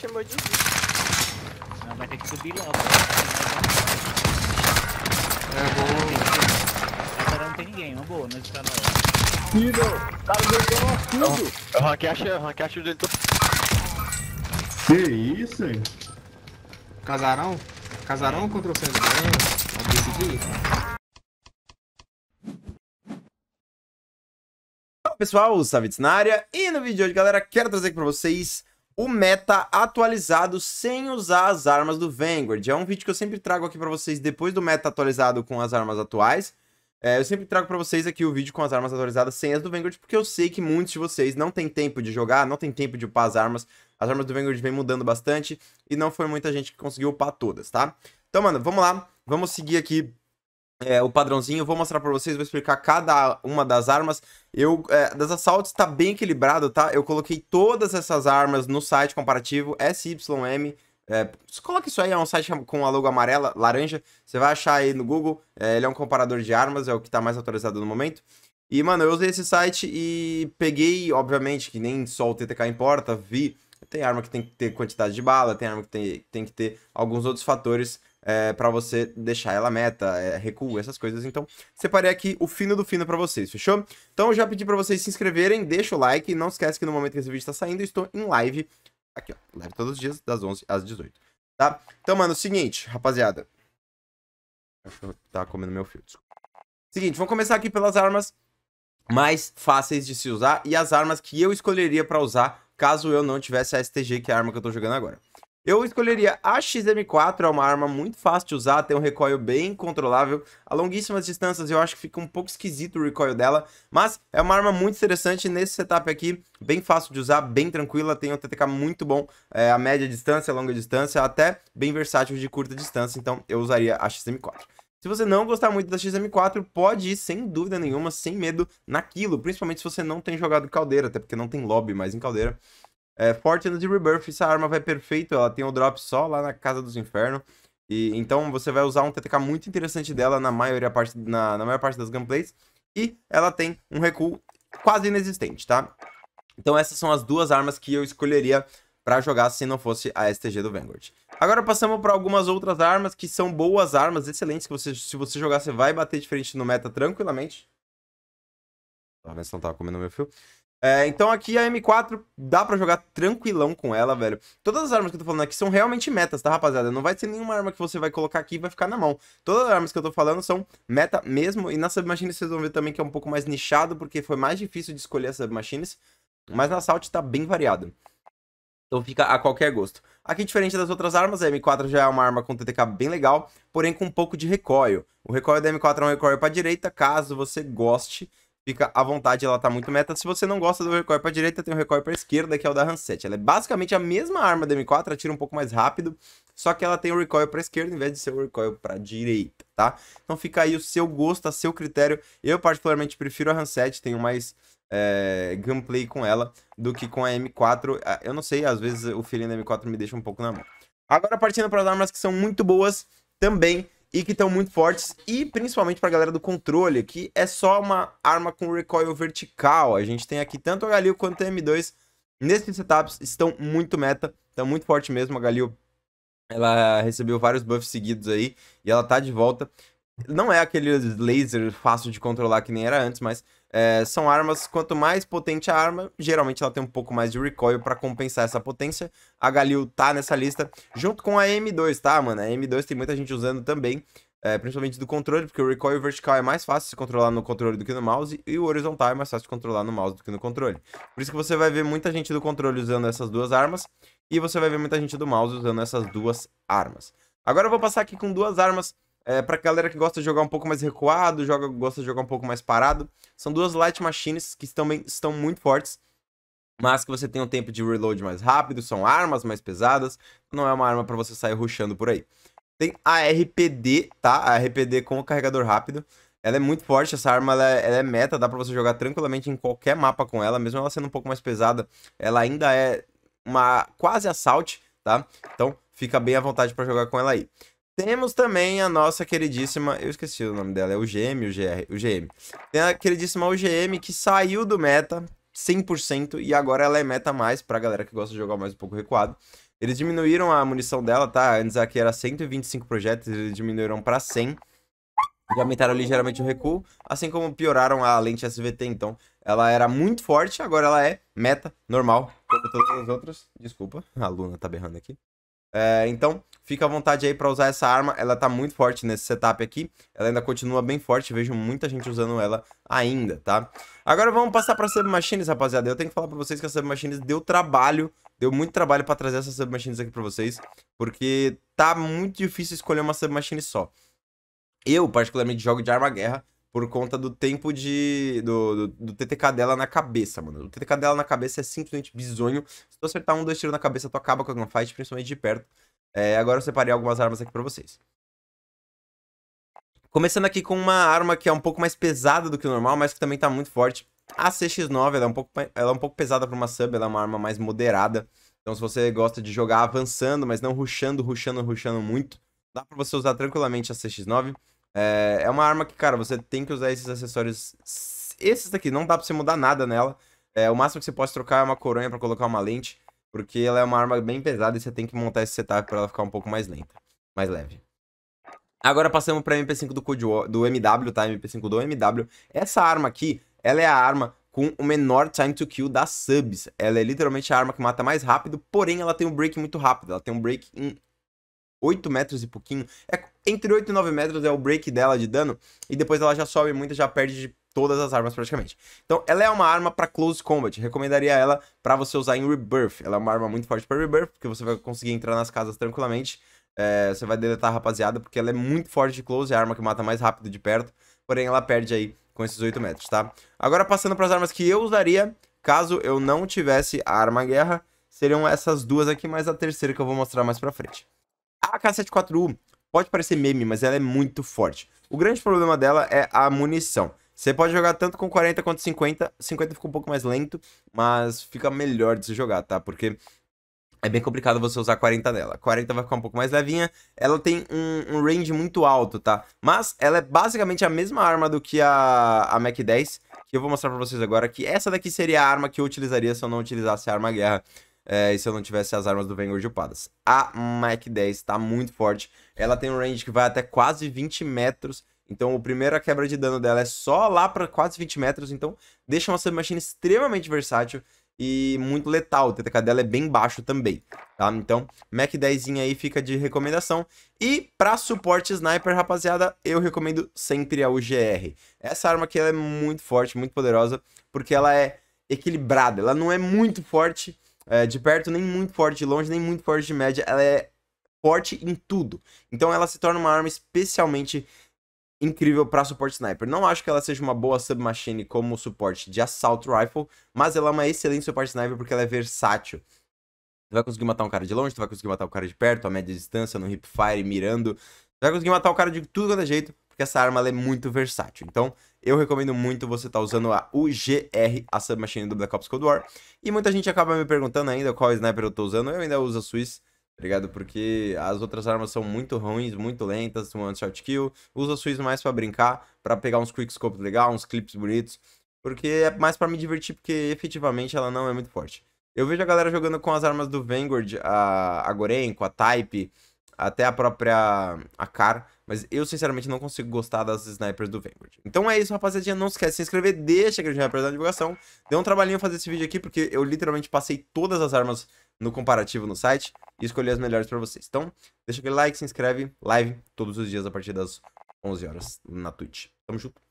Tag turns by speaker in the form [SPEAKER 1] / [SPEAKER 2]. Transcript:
[SPEAKER 1] chamou de bicho. Não, vai ter que subir logo. É, boa. Agora não tem ninguém, uma boa, mas tá na hora. Tiro! Cara, deu um tudo! Eu ranquei a shield, ranquei a shield dele Que isso, hein? Casarão? Casarão contra o Sandrão? Vamos é decidir pessoal, o Savitz na área, e no vídeo de hoje, galera, quero trazer aqui pra vocês o meta atualizado sem usar as armas do Vanguard. É um vídeo que eu sempre trago aqui para vocês depois do meta atualizado com as armas atuais. É, eu sempre trago para vocês aqui o vídeo com as armas atualizadas sem as do Vanguard, porque eu sei que muitos de vocês não tem tempo de jogar, não tem tempo de upar as armas. As armas do Vanguard vem mudando bastante e não foi muita gente que conseguiu upar todas, tá? Então, mano, vamos lá. Vamos seguir aqui é, o padrãozinho, eu vou mostrar para vocês, vou explicar cada uma das armas. Eu, é, das assaltos está bem equilibrado, tá? Eu coloquei todas essas armas no site comparativo SYM. É, coloca isso aí, é um site com a logo amarela, laranja. Você vai achar aí no Google. É, ele é um comparador de armas, é o que está mais atualizado no momento. E, mano, eu usei esse site e peguei, obviamente, que nem só o TTK importa, vi. Tem arma que tem que ter quantidade de bala, tem arma que tem, tem que ter alguns outros fatores é, para você deixar ela meta, é, recuo, essas coisas. Então, separei aqui o fino do fino para vocês, fechou? Então, eu já pedi para vocês se inscreverem, deixa o like, não esquece que no momento que esse vídeo está saindo, eu estou em live, aqui ó, live todos os dias, das 11 às 18, tá? Então, mano, seguinte, rapaziada. Acho tá comendo meu fio, desculpa. Seguinte, vamos começar aqui pelas armas mais fáceis de se usar e as armas que eu escolheria para usar caso eu não tivesse a STG, que é a arma que eu tô jogando agora. Eu escolheria a XM4, é uma arma muito fácil de usar, tem um recoil bem controlável. A longuíssimas distâncias eu acho que fica um pouco esquisito o recoil dela, mas é uma arma muito interessante nesse setup aqui, bem fácil de usar, bem tranquila, tem um TTK muito bom, é, a média distância, a longa distância, até bem versátil de curta distância, então eu usaria a XM4. Se você não gostar muito da XM4, pode ir sem dúvida nenhuma, sem medo, naquilo, principalmente se você não tem jogado caldeira, até porque não tem lobby mais em caldeira. É, Fortune de Rebirth, essa arma vai perfeito, ela tem o drop só lá na Casa dos Infernos. E, então você vai usar um TTK muito interessante dela na, maioria parte, na, na maior parte das gameplays. E ela tem um recuo quase inexistente, tá? Então essas são as duas armas que eu escolheria para jogar se não fosse a STG do Vanguard. Agora passamos para algumas outras armas que são boas armas, excelentes, que você, se você jogar você vai bater diferente no meta tranquilamente. Talvez não tava comendo meu fio. É, então aqui a M4 dá para jogar tranquilão com ela, velho. Todas as armas que eu tô falando aqui são realmente metas, tá, rapaziada? Não vai ser nenhuma arma que você vai colocar aqui e vai ficar na mão. Todas as armas que eu tô falando são meta mesmo. E na Submachines vocês vão ver também que é um pouco mais nichado, porque foi mais difícil de escolher as Submachines. Mas na Assault tá bem variado. Então fica a qualquer gosto. Aqui, diferente das outras armas, a M4 já é uma arma com TTK bem legal, porém com um pouco de recoil. O recoil da M4 é um recoil para direita, caso você goste fica à vontade, ela tá muito meta. Se você não gosta do recoil pra direita, tem o recoil pra esquerda, que é o da Hanset. Ela é basicamente a mesma arma da M4, atira um pouco mais rápido, só que ela tem o recoil pra esquerda em vez de ser o recoil pra direita, tá? Então fica aí o seu gosto, a seu critério. Eu particularmente prefiro a Hanset, tenho mais é, eh, gameplay com ela do que com a M4. Ah, eu não sei, às vezes o feeling da M4 me deixa um pouco na mão. Agora partindo para as armas que são muito boas também e que estão muito fortes, e principalmente para a galera do controle, que é só uma arma com recoil vertical. A gente tem aqui tanto a Galil quanto a M2 nesses setups, estão muito meta, estão muito forte mesmo. A Galil ela recebeu vários buffs seguidos aí e ela tá de volta. Não é aquele laser fácil de controlar que nem era antes, mas é, são armas, quanto mais potente a arma, geralmente ela tem um pouco mais de recoil para compensar essa potência. A Galil tá nessa lista, junto com a M2, tá, mano? A M2 tem muita gente usando também, é, principalmente do controle, porque o recoil vertical é mais fácil de controlar no controle do que no mouse, e o horizontal é mais fácil de controlar no mouse do que no controle. Por isso que você vai ver muita gente do controle usando essas duas armas, e você vai ver muita gente do mouse usando essas duas armas. Agora eu vou passar aqui com duas armas é, pra galera que gosta de jogar um pouco mais recuado, joga, gosta de jogar um pouco mais parado. São duas light machines que também estão muito fortes, mas que você tem um tempo de reload mais rápido, são armas mais pesadas, não é uma arma para você sair rushando por aí. Tem a RPD, tá? A RPD com o carregador rápido. Ela é muito forte, essa arma ela é, ela é, meta, dá pra você jogar tranquilamente em qualquer mapa com ela, mesmo ela sendo um pouco mais pesada, ela ainda é uma quase assault, tá? Então fica bem à vontade para jogar com ela aí. Temos também a nossa queridíssima. Eu esqueci o nome dela, é o GM, o GR, o GM. Tem a queridíssima UGM que saiu do meta 100% e agora ela é meta mais pra galera que gosta de jogar mais um pouco recuado. Eles diminuíram a munição dela, tá? Antes aqui era 125 projéteis, eles diminuíram para 100. E aumentaram ligeiramente o recuo, assim como pioraram a lente SVT, então. Ela era muito forte, agora ela é meta, normal, como todas as outras. Desculpa, a Luna tá berrando aqui. É, então, Fica à vontade aí para usar essa arma, ela tá muito forte nesse setup aqui, ela ainda continua bem forte, vejo muita gente usando ela ainda, tá? Agora vamos passar pra Submachines, rapaziada, eu tenho que falar pra vocês que a Submachines deu trabalho, deu muito trabalho pra trazer essas Submachines aqui pra vocês, porque tá muito difícil escolher uma Submachine só. Eu, particularmente, jogo de arma-guerra, por conta do tempo de. Do, do, do, TTK dela na cabeça, mano. O TTK dela na cabeça é simplesmente bizonho. Se tu acertar um, dois tiros na cabeça, tu acaba com a gunfight, principalmente de perto. É, agora eu separei algumas armas aqui para vocês. Começando aqui com uma arma que é um pouco mais pesada do que o normal, mas que também tá muito forte. A CX-9, ela é um pouco, ela é um pouco pesada para uma sub, ela é uma arma mais moderada. Então se você gosta de jogar avançando, mas não ruxando, ruxando, ruxando muito, dá para você usar tranquilamente a CX-9. É, é uma arma que, cara, você tem que usar esses acessórios... Esses daqui, não dá pra você mudar nada nela. É, o máximo que você pode trocar é uma coronha para colocar uma lente. Porque ela é uma arma bem pesada e você tem que montar esse setup para ela ficar um pouco mais lenta, mais leve. Agora passamos pra MP5 do, Code War, do MW, tá? MP5 do MW. Essa arma aqui, ela é a arma com o menor time to kill das subs. Ela é literalmente a arma que mata mais rápido, porém ela tem um break muito rápido. Ela tem um break em 8 metros e pouquinho. É, entre 8 e 9 metros é o break dela de dano. E depois ela já sobe muito, já perde de todas as armas praticamente. Então, ela é uma arma para close combat. Recomendaria ela para você usar em Rebirth. Ela é uma arma muito forte para Rebirth, porque você vai conseguir entrar nas casas tranquilamente. É, você vai deletar a rapaziada, porque ela é muito forte de close, é a arma que mata mais rápido de perto. Porém, ela perde aí com esses 8 metros, tá? Agora, passando para as armas que eu usaria, caso eu não tivesse a arma guerra, seriam essas duas aqui, mais a terceira que eu vou mostrar mais pra frente. A k 74 u pode parecer meme, mas ela é muito forte. O grande problema dela é a munição. Você pode jogar tanto com 40 quanto 50. 50 fica um pouco mais lento, mas fica melhor de se jogar, tá? Porque é bem complicado você usar 40 nela. 40 vai ficar um pouco mais levinha. Ela tem um, um, range muito alto, tá? Mas ela é basicamente a mesma arma do que a, a Mac 10, que eu vou mostrar pra vocês agora, que essa daqui seria a arma que eu utilizaria se eu não utilizasse a arma guerra. É, e se eu não tivesse as armas do Vanguard upadas. A Mac 10 tá muito forte. Ela tem um range que vai até quase 20 metros. Então, a primeira quebra de dano dela é só lá para quase 20 metros. Então, deixa uma submachine extremamente versátil e muito letal. O TTK dela é bem baixo também, tá? Então, Mac 10 aí fica de recomendação. E para suporte sniper, rapaziada, eu recomendo sempre a UGR. Essa arma aqui é muito forte, muito poderosa, porque ela é equilibrada. Ela não é muito forte é, de perto, nem muito forte de longe, nem muito forte de média. Ela é forte em tudo. Então, ela se torna uma arma especialmente incrível para suporte sniper. Não acho que ela seja uma boa submachine como suporte de assault rifle, mas ela é uma excelente suporte sniper porque ela é versátil. Tu vai conseguir matar um cara de longe, tu vai conseguir matar o um cara de perto, a média distância, no hipfire, mirando. Tu vai conseguir matar o cara de tudo quanto é jeito, porque essa arma é muito versátil. Então, eu recomendo muito você estar tá usando a UGR, a submachine do Black Ops Cold War. E muita gente acaba me perguntando ainda qual sniper eu estou usando. Eu ainda uso a Swiss, Tá ligado? Porque as outras armas são muito ruins, muito lentas, um short kill. Usa a suíço mais para brincar, para pegar uns quickscopes legal, uns clips bonitos. Porque é mais para me divertir, porque efetivamente ela não é muito forte. Eu vejo a galera jogando com as armas do Vanguard, a, a Gorenko, a Type, até a própria Akar mas eu, sinceramente, não consigo gostar das snipers do Vanguard. Então é isso, rapaziadinha. Não esquece de se inscrever, deixa que a gente vai pra divulgação. Deu um trabalhinho fazer esse vídeo aqui, porque eu literalmente passei todas as armas no comparativo no site e escolhi as melhores pra vocês. Então, deixa aquele like, se inscreve, live todos os dias a partir das 11 horas na Twitch. Tamo junto.